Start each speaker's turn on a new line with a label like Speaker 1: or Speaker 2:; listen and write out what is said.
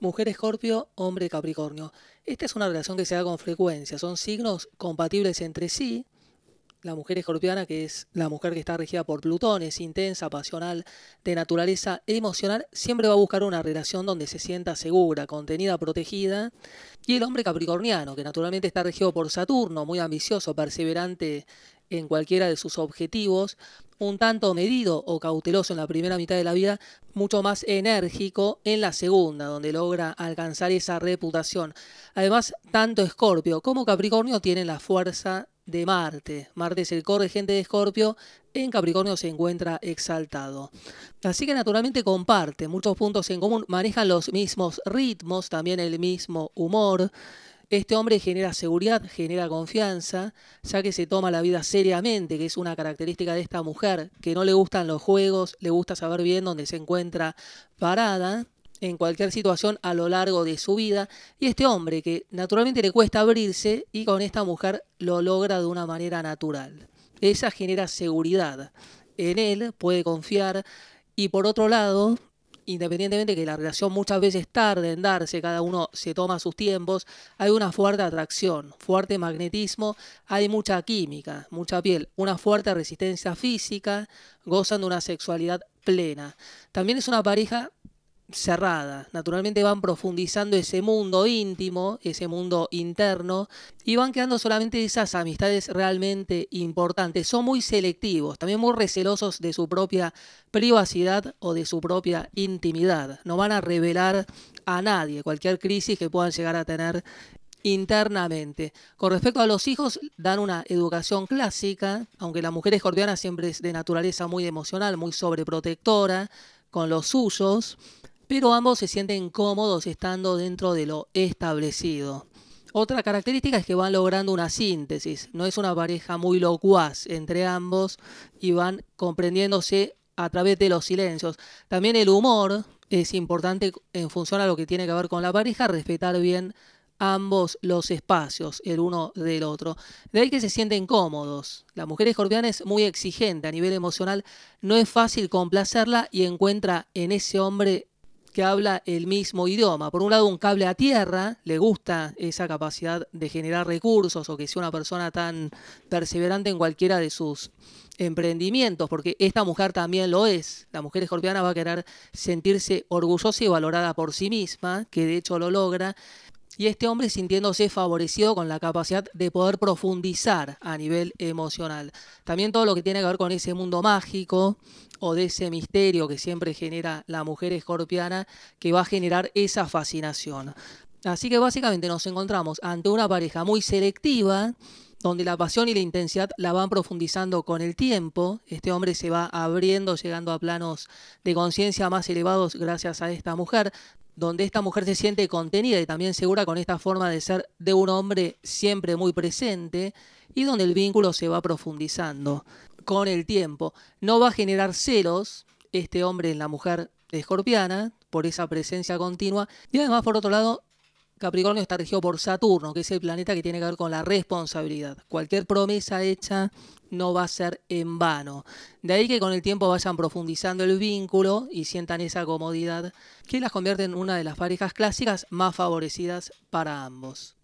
Speaker 1: Mujer Escorpio, hombre Capricornio. Esta es una relación que se da con frecuencia. Son signos compatibles entre sí. La mujer escorpiana, que es la mujer que está regida por Plutón, es intensa, pasional, de naturaleza emocional, siempre va a buscar una relación donde se sienta segura, contenida, protegida. Y el hombre capricorniano, que naturalmente está regido por Saturno, muy ambicioso, perseverante en cualquiera de sus objetivos, un tanto medido o cauteloso en la primera mitad de la vida, mucho más enérgico en la segunda, donde logra alcanzar esa reputación. Además, tanto Escorpio como Capricornio tienen la fuerza de Marte. Marte es el corregente de Escorpio, en Capricornio se encuentra exaltado. Así que naturalmente comparte muchos puntos en común, manejan los mismos ritmos, también el mismo humor. Este hombre genera seguridad, genera confianza, ya que se toma la vida seriamente, que es una característica de esta mujer, que no le gustan los juegos, le gusta saber bien dónde se encuentra parada en cualquier situación a lo largo de su vida. Y este hombre que naturalmente le cuesta abrirse y con esta mujer lo logra de una manera natural. Esa genera seguridad. En él puede confiar y por otro lado independientemente de que la relación muchas veces tarde en darse, cada uno se toma sus tiempos, hay una fuerte atracción, fuerte magnetismo, hay mucha química, mucha piel, una fuerte resistencia física, gozan de una sexualidad plena. También es una pareja cerrada. Naturalmente van profundizando ese mundo íntimo, ese mundo interno, y van quedando solamente esas amistades realmente importantes. Son muy selectivos, también muy recelosos de su propia privacidad o de su propia intimidad. No van a revelar a nadie cualquier crisis que puedan llegar a tener internamente. Con respecto a los hijos, dan una educación clásica, aunque la mujer escorpiana siempre es de naturaleza muy emocional, muy sobreprotectora con los suyos pero ambos se sienten cómodos estando dentro de lo establecido. Otra característica es que van logrando una síntesis, no es una pareja muy locuaz entre ambos y van comprendiéndose a través de los silencios. También el humor es importante en función a lo que tiene que ver con la pareja, respetar bien ambos los espacios, el uno del otro. De ahí que se sienten cómodos. La mujer escorpiana es muy exigente a nivel emocional, no es fácil complacerla y encuentra en ese hombre que habla el mismo idioma. Por un lado, un cable a tierra, le gusta esa capacidad de generar recursos o que sea una persona tan perseverante en cualquiera de sus emprendimientos, porque esta mujer también lo es. La mujer escorpiana va a querer sentirse orgullosa y valorada por sí misma, que de hecho lo logra y este hombre sintiéndose favorecido con la capacidad de poder profundizar a nivel emocional. También todo lo que tiene que ver con ese mundo mágico o de ese misterio que siempre genera la mujer escorpiana que va a generar esa fascinación. Así que básicamente nos encontramos ante una pareja muy selectiva donde la pasión y la intensidad la van profundizando con el tiempo. Este hombre se va abriendo, llegando a planos de conciencia más elevados gracias a esta mujer donde esta mujer se siente contenida y también segura con esta forma de ser de un hombre siempre muy presente y donde el vínculo se va profundizando con el tiempo. No va a generar celos este hombre en la mujer escorpiana por esa presencia continua y además por otro lado Capricornio está regido por Saturno, que es el planeta que tiene que ver con la responsabilidad. Cualquier promesa hecha no va a ser en vano. De ahí que con el tiempo vayan profundizando el vínculo y sientan esa comodidad que las convierte en una de las parejas clásicas más favorecidas para ambos.